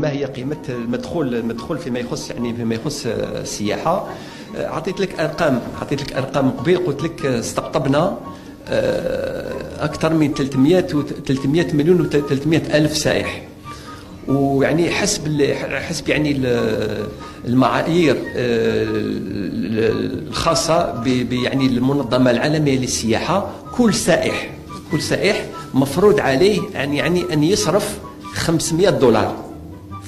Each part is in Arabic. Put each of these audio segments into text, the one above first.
ما هي قيمة المدخول المدخول فيما يخص يعني فيما يخص السياحة آه، عطيت لك أرقام عطيت لك أرقام قبيل قلت لك استقطبنا آه، أكثر من 300 300 مليون و 300 ألف سائح ويعني حسب حسب يعني المعايير آه، الخاصة يعني المنظمة العالمية للسياحة كل سائح كل سائح مفروض عليه يعني يعني أن يصرف 500 دولار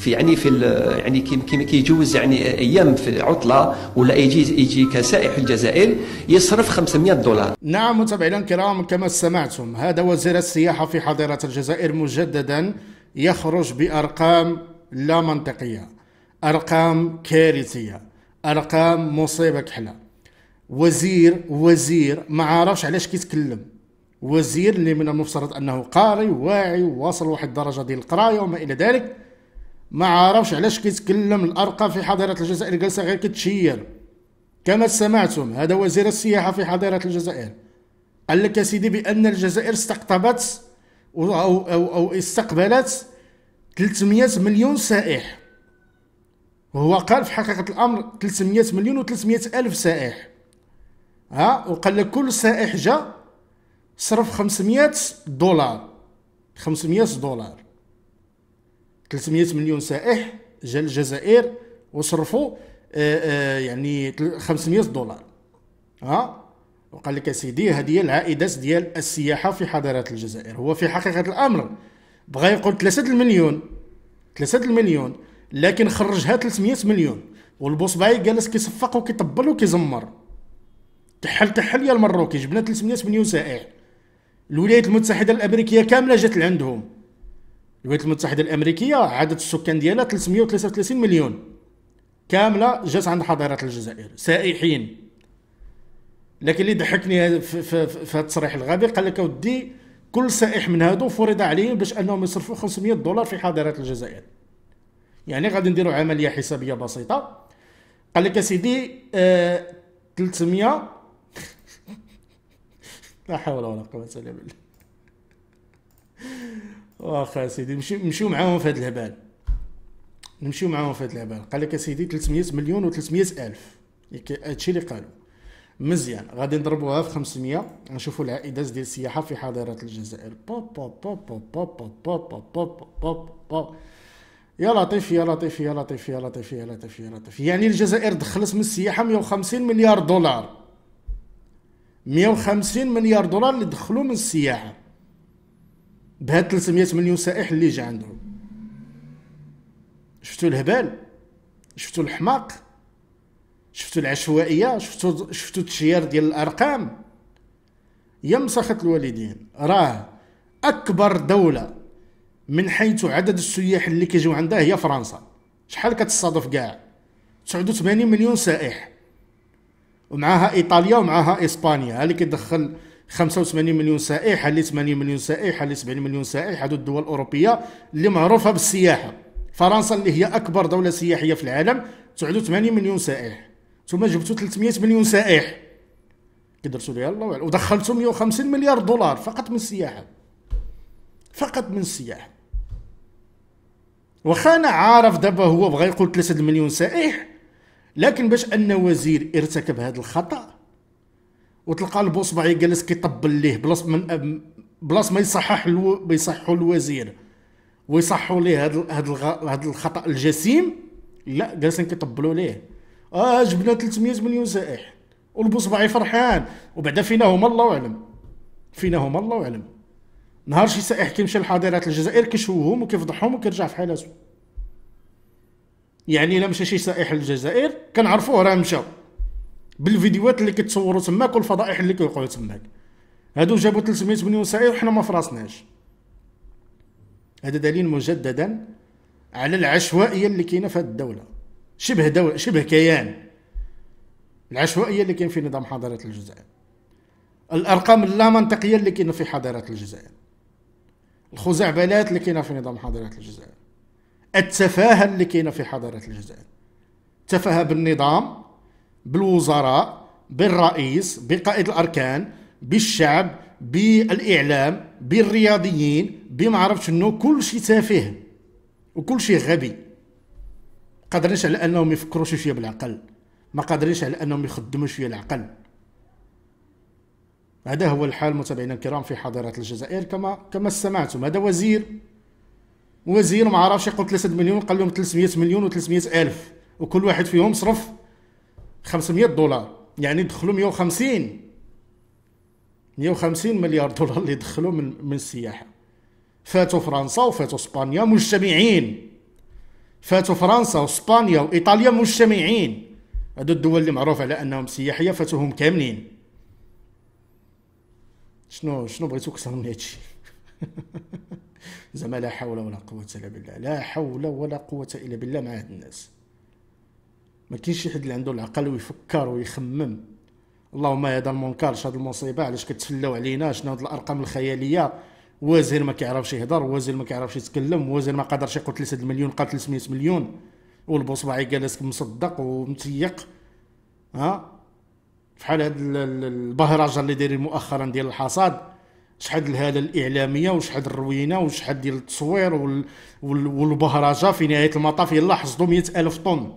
في يعني في يعني كي كيجوز يعني ايام في عطله ولا يجي يجي كسائح الجزائر يصرف 500 دولار. نعم متابعينا الكرام كما سمعتم هذا وزير السياحه في حظيره الجزائر مجددا يخرج بارقام لا منطقيه، ارقام كارثيه، ارقام مصيبه كحله. وزير وزير ما عرفش علاش كيتكلم وزير اللي من المفترض انه قاري واعي وواصل واحد الدرجه ديال القرايه وما الى ذلك ما عرفش علاش كيتكلم الارقى في حضيره الجزائر جالسه غير كتشير كما سمعتم هذا وزير السياحه في حضيره الجزائر قال لك يا سيدي بان الجزائر استقطبت او او, أو استقبلت 300 مليون سائح وهو قال في حقيقه الامر 300 مليون و300 الف سائح ها وقال لك كل سائح جا صرف 500 دولار 500 دولار 300 مليون سائح جا للجزائر وصرفوا آه، آه، يعني 500 دولار ها وقال لك سيدي هذه العائدات ديال السياحه في حضاره الجزائر هو في حقيقه الامر بغى يقول 3 المليون 3 المليون لكن خرجها 300 مليون والبوصباي جالس كيصفق وكيطبل وكيزمر تحل تحل يا المروكي جبنا 300 مليون سائح الولايات المتحده الامريكيه كامله جات لعندهم الولايات المتحده الامريكيه عدد السكان ديالها 333 مليون كامله جات عند حضاره الجزائر سائحين لكن اللي ضحكني في هذا التصريح الغبي قال لك اودي كل سائح من هادو فرض عليهم باش انهم يصرفوا 500 دولار في حضاره الجزائر يعني غادي نديروا عمليه حسابيه بسيطه قال لك سيدي آه 300 لا حول ولا قوه الا بالله واخا سيدي نمشيو نمشيو معاهم في هاد الهبال نمشيو معاهم في هاد الهبال قال لك سيدي 300 مليون و300 الف هادشي اللي قالوا مزيان غادي نضربوها في 500 نشوفوا العائدات ديال السياحه في حضاره الجزائر با با با با با با با با با با با يا لطيف يا لطيف يا لطيف يا لطيف يا لطيف يا لطيف يعني الجزائر دخلت من السياحه 150 مليار دولار 150 مليار دولار اللي دخلوا من السياحه بهاد 300 مليون سائح اللي جا عندهم شفتوا الهبال شفتوا الحماق شفتوا العشوائيه شفتوا شفتوا التشيير ديال الارقام يا مسخة الوالدين راه اكبر دوله من حيث عدد السياح اللي كيجيو عندها هي فرنسا شحال كتصادف كاع 89 مليون سائح ومعاها ايطاليا ومعاها اسبانيا اللي كيدخل 85 مليون سائح اللي 80 مليون سائح اللي 70 مليون سائح هذو الدول الاوروبيه اللي معروفه بالسياحه فرنسا اللي هي اكبر دوله سياحيه في العالم تعدو 80 مليون سائح ثم جبتوا 300 مليون سائح كدرتو ليها الله اعلم ودخلتوا 150 مليار دولار فقط من السياحه فقط من السياحه واخا انا عارف دابا هو بغى يقول 3 مليون سائح لكن باش ان وزير ارتكب هذا الخطا وتلقى البوصبعي جالس كيطبل ليه بلاص من بلاص ما يصحح الو... بيصحوا الوزير ويصحوا ليه هذا هذا الغ... هذا الخطا الجسيم لا جالسين كيطبلوا ليه اه جبنا 300 مليون سائح والبوصبعي فرحان وبعدا فينا هما الله اعلم فينا هما الله اعلم نهار شي سائح كيمشي لحاضرات الجزائر كيشوهم وكيفضحهم وكيرجع في حالاته يعني الا مشى شي سائح للجزائر كنعرفوه راه مشى بالفيديوهات اللي كتصوروا تماك والفضائح اللي كيوقعوا تماك هادو جابوا 300 وحنا ما فراسناش هذا دليل مجددا على العشوائيه اللي كاينه في هذه الدوله شبه دوله شبه كيان العشوائيه اللي كاين في نظام حضاره الجزائر الارقام اللامنطقيه اللي كاينه في حضاره الجزائر الخزعبلات اللي كاينه في نظام حضاره الجزائر التفاهه اللي كاينه في حضاره الجزائر تفه بالنظام بالوزراء بالرئيس بقائد الاركان بالشعب بالاعلام بالرياضيين بما عرفت شنو كل شيء تافه وكل شيء غبي قادرينش على انهم يفكروا شي شويه بالعقل ما قادرينش على انهم يخدموا شويه العقل هذا هو الحال متابعينا الكرام في حاضرة الجزائر كما كما سمعتم هذا وزير وزير ما عرفش يقول 3 مليون قال لهم 300 مليون و300 الف وكل واحد فيهم صرف 500 دولار يعني دخلوا 150 150 مليار دولار اللي دخلوا من من السياحه فاتوا فرنسا وفاتوا اسبانيا مجتمعين فاتوا فرنسا واسبانيا وايطاليا مجتمعين هادو الدول اللي معروف على انهم سياحيه فاتوهم كاملين شنو شنو بغيتو اكثر من هادشي زعما لا حول ولا قوه الا بالله لا حول ولا قوه الا بالله مع هاد الناس ما كاينش شي حد اللي عنده العقل ويفكر ويخمم اللهم هذا المنكر هاد المصيبه علاش كتسلاو علينا شنو هاد الارقام الخياليه وزير ما كيعرفش يهضر وزير ما كيعرفش يتكلم وزير ما قادرش يقول 3 مليون قال 300 مليون والبوصبعي جالس مصدق ومتيق ها فحال هاد البهرجه اللي دايرين مؤخرا ديال الحصاد شحال الهاله الاعلاميه وشحال الروينه وشحال ديال التصوير والبهرجه في نهايه المطاف يلا حصدوا الف طن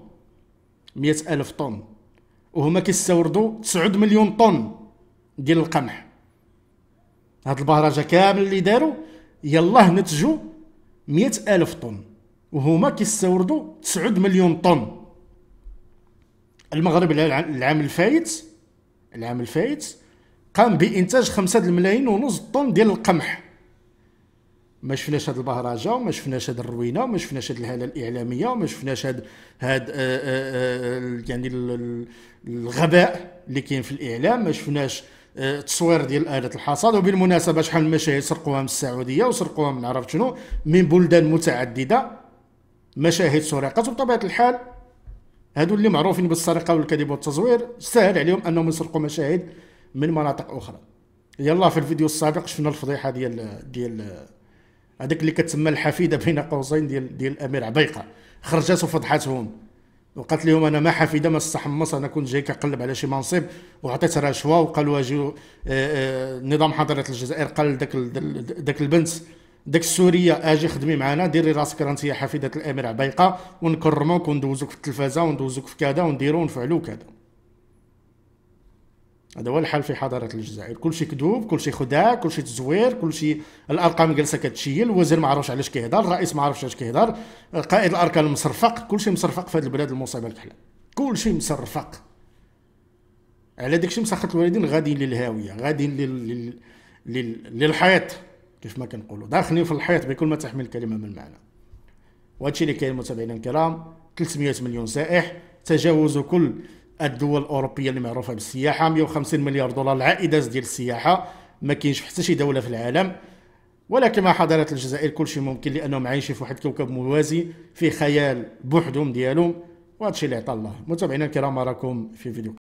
100 ألف طن وهما كيستوردوا 9 مليون طن ديال القمح هاد البهرجه كامل اللي داروا يلاه نتجوا 100 ألف طن وهما كيستوردوا 9 مليون طن المغرب العام الفايت العام الفايت قام بانتاج 5 ملايين ونص طن ديال القمح ما شفناش هاد البهرجه وما شفناش هاد الروينه وما شفناش هاد الهاله الاعلاميه وما شفناش هاد هاد آه، آه، آه، يعني الغباء اللي كاين في الاعلام ما شفناش التصوير ديال اله الحصاد وبالمناسبه شحال من مشاهد سرقوها من السعوديه وسرقوها من عرفت شنو من بلدان متعدده مشاهد سرقات وبطبيعه الحال هادو اللي معروفين بالسرقه والكذب والتزوير سهل عليهم انهم يسرقوا مشاهد من مناطق اخرى يلا في الفيديو السابق شفنا الفضيحه ديال ديال هذاك اللي كتسمى الحفيده بين قوسين ديال ديال الامير عبيقه خرجت وفضحتهم وقالت لهم انا ما حفيده ما استحمص انا كنت جاي كنقلب على شي منصب وعطيت رشوه وقالوا اجي آه، آه، نظام حضاره الجزائر قال داك داك البنت داك السوريه اجي خدمي معنا ديري راسك انت حفيده الامير عبيقه ونكرموك وندوزوك في التلفازه وندوزوك في كذا ونديرو ونفعلو كذا هذا هو الحال في حضاره الجزائر كلشي كذوب كلشي خداع كلشي تزوير كلشي الارقام جالسه كتشيل الوزير ما عرفش علاش كيهضر الرئيس ما عرفش علاش كيهضر قائد الاركان مصرفق كلشي مصرفق في هذه البلاد المصيبه الكحله كلشي مصرفق على داكشي مسخط الوالدين غاديين للهاويه غاديين لل... لل... لل... للحيط كيف ما كنقولوا داخلين في الحيط بكل ما تحمل الكلمه من معنى وهادشي اللي كاين متابعينا الكرام 300 مليون سائح تجاوزوا كل الدول الاوروبيه اللي معروفه بالسياحه 150 مليار دولار العائدات ديال السياحه ما كاينش حتى شي دوله في العالم ولكن مع حضاره الجزائر كل شيء ممكن لانهم عايشين في واحد الكوكب موازي في خيال بوحدهم ديالهم وهذا الشيء اللي عطى الله متابعينا الكرام اراكم في فيديو